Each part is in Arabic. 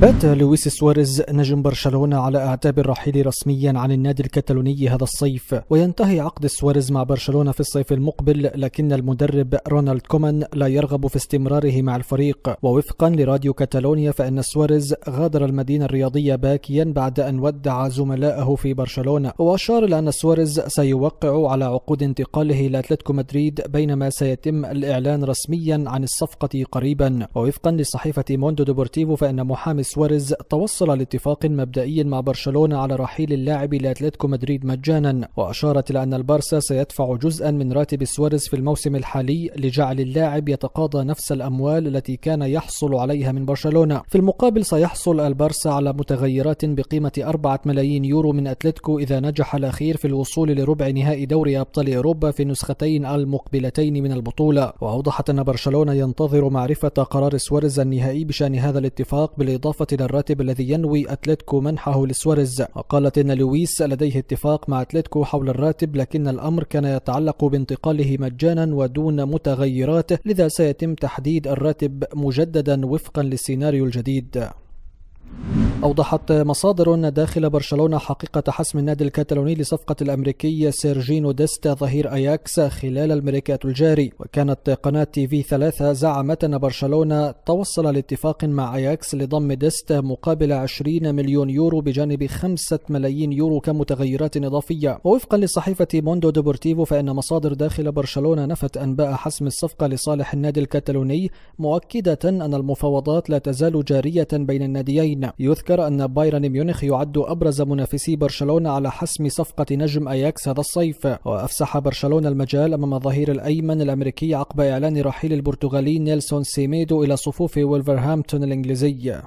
بات لويس سواريز نجم برشلونة على أعتاب الرحيل رسميا عن النادي الكتالوني هذا الصيف وينتهي عقد سواريز مع برشلونة في الصيف المقبل لكن المدرب رونالد كومان لا يرغب في استمراره مع الفريق ووفقا لراديو كتالونيا فإن سواريز غادر المدينة الرياضية باكيا بعد أن ودع زملائه في برشلونة وأشار إلى أن سواريز سيوقع على عقود انتقاله إلى أتلتيكو مدريد بينما سيتم الإعلان رسميا عن الصفقة قريبا ووفقا لصحيفة موندو ديبورتيفو فإن محامي سواريز توصل لاتفاق مبدئي مع برشلونة على رحيل اللاعب لأتلتيكو مدريد مجانا وأشارت إلى أن البارسا سيدفع جزءا من راتب سواريز في الموسم الحالي لجعل اللاعب يتقاضى نفس الأموال التي كان يحصل عليها من برشلونة في المقابل سيحصل البارسا على متغيرات بقيمة 4 ملايين يورو من أتلتيكو إذا نجح الأخير في الوصول لربع نهائي دوري أبطال أوروبا في النسختين المقبلتين من البطولة وأوضحت أن برشلونة ينتظر معرفة قرار سواريز النهائي بشأن هذا الاتفاق بالإضافة بالإضافة إلى الراتب الذي ينوي أتلتيكو منحه لسواريز وقالت إن لويس لديه اتفاق مع أتلتيكو حول الراتب لكن الأمر كان يتعلق بانتقاله مجانا ودون متغيرات لذا سيتم تحديد الراتب مجددا وفقا للسيناريو الجديد أوضحت مصادر داخل برشلونة حقيقة حسم النادي الكتالوني لصفقة الأمريكي سيرجينو ديستا ظهير أياكس خلال الميركاتو الجاري وكانت قناة تي في ثلاثة زعمت أن برشلونة توصل لاتفاق مع أياكس لضم ديستا مقابل 20 مليون يورو بجانب 5 ملايين يورو كمتغيرات إضافية ووفقا لصحيفة موندو ديبورتيفو فإن مصادر داخل برشلونة نفت أنباء حسم الصفقة لصالح النادي الكتالوني مؤكدة أن المفاوضات لا تزال جارية بين الناديين يذكر يذكر أن بايرن ميونخ يعد أبرز منافسي برشلونة على حسم صفقة نجم أياكس هذا الصيف وأفسح برشلونة المجال أمام الظهير الأيمن الأمريكي عقب إعلان رحيل البرتغالي نيلسون سيميدو إلى صفوف ولفرهامبتون الإنجليزية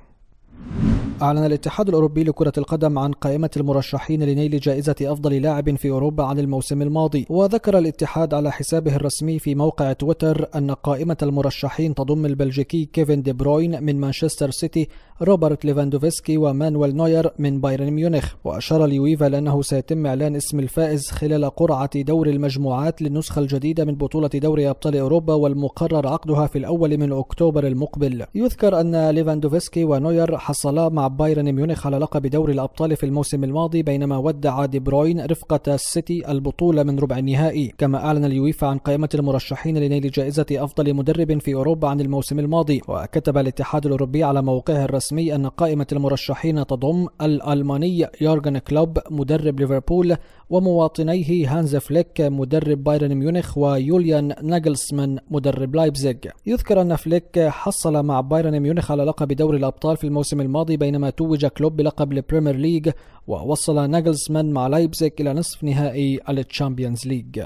أعلن الاتحاد الأوروبي لكرة القدم عن قائمة المرشحين لنيل جائزة أفضل لاعب في أوروبا عن الموسم الماضي، وذكر الاتحاد على حسابه الرسمي في موقع تويتر أن قائمة المرشحين تضم البلجيكي كيفن دي بروين من مانشستر سيتي، روبرت ليفاندوفسكي ومانويل نوير من بايرن ميونخ، وأشار ليويفا لأنه سيتم إعلان اسم الفائز خلال قرعة دور المجموعات للنسخة الجديدة من بطولة دوري أبطال أوروبا والمقرر عقدها في الأول من أكتوبر المقبل. يذكر أن ليفاندوفسكي ونوير حصلا مع يلعب بايرن ميونخ على لقب دوري الأبطال في الموسم الماضي بينما ودع دي بروين رفقة السيتي البطولة من ربع النهائي كما أعلن اليويفا عن قائمة المرشحين لنيل جائزة أفضل مدرب في أوروبا عن الموسم الماضي وكتب الاتحاد الأوروبي على موقعه الرسمي أن قائمة المرشحين تضم الألماني يورجن كلوب مدرب ليفربول ومواطنيه هانز فليك مدرب بايرن ميونخ ويوليان ناجلسمان مدرب لايبزيج يذكر أن فليك حصل مع بايرن ميونخ على لقب دوري الأبطال في الموسم الماضي بينما حينما توج كلوب بلقب البريمير ليج ووصل ناجلزمان مع لايبزيك إلى نصف نهائي التشامبيونز ليج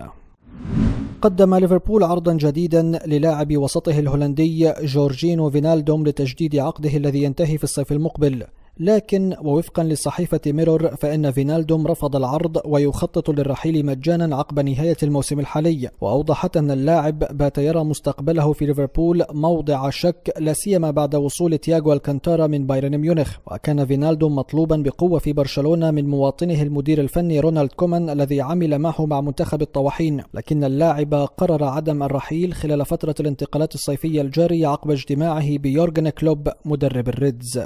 قدم ليفربول عرضا جديدا للاعب وسطه الهولندي جورجينو فينالدوم لتجديد عقده الذي ينتهي في الصيف المقبل لكن ووفقا لصحيفة ميرور فإن فينالدوم رفض العرض ويخطط للرحيل مجانا عقب نهاية الموسم الحالي وأوضحت أن اللاعب بات يرى مستقبله في ليفربول موضع شك لا سيما بعد وصول تياغو الكانتارا من بايرن ميونخ وكان فينالدوم مطلوبا بقوة في برشلونة من مواطنه المدير الفني رونالد كومان الذي عمل معه مع منتخب الطواحين لكن اللاعب قرر عدم الرحيل خلال فترة الانتقالات الصيفية الجارية عقب اجتماعه بيورجن كلوب مدرب الريدز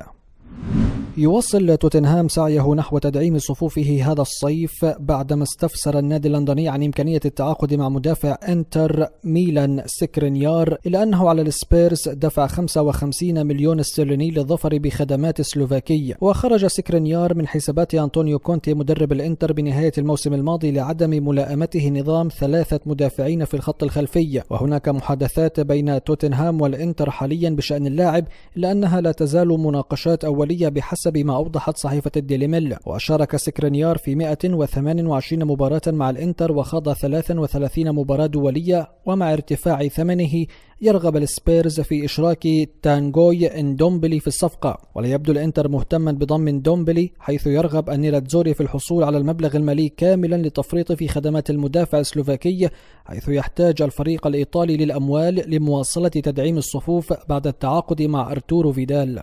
يواصل توتنهام سعيه نحو تدعيم صفوفه هذا الصيف بعدما استفسر النادي اللندني عن إمكانية التعاقد مع مدافع إنتر ميلان سكرينيار إلا أنه على السبيرس دفع 55 مليون استرليني للظفر بخدمات سلوفاكية وخرج سكرينيار من حسابات أنطونيو كونتي مدرب الإنتر بنهاية الموسم الماضي لعدم ملائمته نظام ثلاثة مدافعين في الخط الخلفي وهناك محادثات بين توتنهام والإنتر حاليا بشأن اللاعب إلا أنها لا تزال مناقشات أولية بحسب بما ما أوضحت صحيفة الديلي ميل وشارك سكرينيار في 128 مباراة مع الإنتر وخاض 33 مباراة دولية ومع ارتفاع ثمنه يرغب السبيرز في إشراك تانغوي اندومبلي في الصفقة ولا يبدو الإنتر مهتما بضم دومبلي حيث يرغب أنيلاتزوري في الحصول على المبلغ المالي كاملا للتفريط في خدمات المدافع السلوفاكي حيث يحتاج الفريق الإيطالي للأموال لمواصلة تدعيم الصفوف بعد التعاقد مع أرتورو فيدال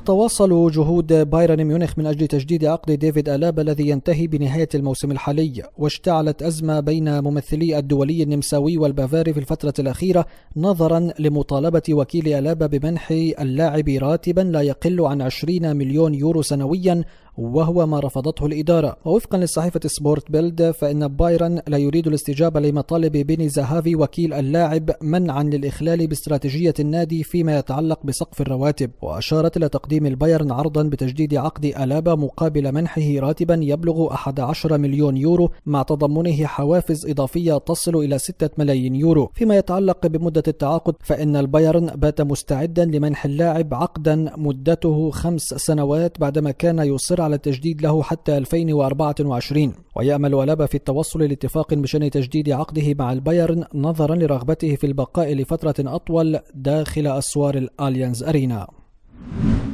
تتواصل جهود بايرن ميونخ من أجل تجديد عقد ديفيد ألابا الذي ينتهي بنهاية الموسم الحالي واشتعلت أزمة بين ممثلي الدولي النمساوي والبافاري في الفترة الأخيرة نظرا لمطالبة وكيل ألابا بمنح اللاعب راتبا لا يقل عن 20 مليون يورو سنويا وهو ما رفضته الإدارة ووفقا لصحيفة سبورت بيلد فإن بايرن لا يريد الاستجابة لمطالب بيني زهافي وكيل اللاعب منعا للإخلال باستراتيجية النادي فيما يتعلق بسقف الرواتب وأشارت إلى تقديم البايرن عرضا بتجديد عقد ألابا مقابل منحه راتبا يبلغ 11 مليون يورو مع تضمنه حوافز إضافية تصل إلى 6 ملايين يورو فيما يتعلق بمدة التعاقد فإن البايرن بات مستعدا لمنح اللاعب عقدا مدته خمس سنوات بعدما كان يصر على التجديد له حتى 2024 ويأمل ألابا في التوصل لاتفاق بشأن تجديد عقده مع البايرن نظرا لرغبته في البقاء لفترة أطول داخل أسوار الأليانز أرينا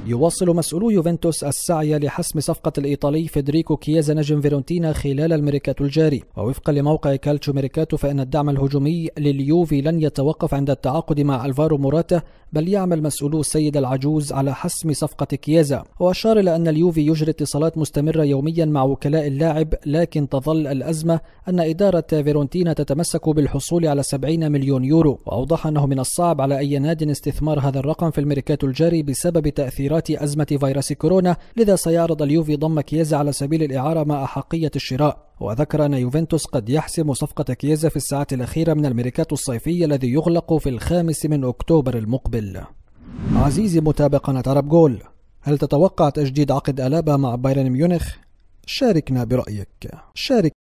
يواصل مسؤولو يوفنتوس السعي لحسم صفقة الإيطالي فيدريكو كيازا نجم فيرونتينا خلال الميركاتو الجاري ووفقا لموقع كالتشو ميركاتو فإن الدعم الهجومي لليوفي لن يتوقف عند التعاقد مع ألفارو موراتا بل يعمل مسؤولو السيد العجوز على حسم صفقة كيازا وأشار إلى أن اليوفي يجري اتصالات مستمرة يوميا مع وكلاء اللاعب لكن تظل الأزمة أن إدارة فيرونتينا تتمسك بالحصول على 70 مليون يورو وأوضح أنه من الصعب على أي نادي استثمار هذا الرقم في الميركاتو الجاري بسبب تأثير تأثيرات أزمة فيروس كورونا لذا سيعرض اليوفي ضم كيازا على سبيل الإعارة مع أحقية الشراء وذكر أن يوفنتوس قد يحسم صفقة كيازا في الساعات الأخيرة من الميركات الصيفي الذي يغلق في الخامس من أكتوبر المقبل عزيزي متابع قناة عرب جول هل تتوقع تجديد عقد ألابا مع بايرن ميونخ؟ شاركنا برأيك شارك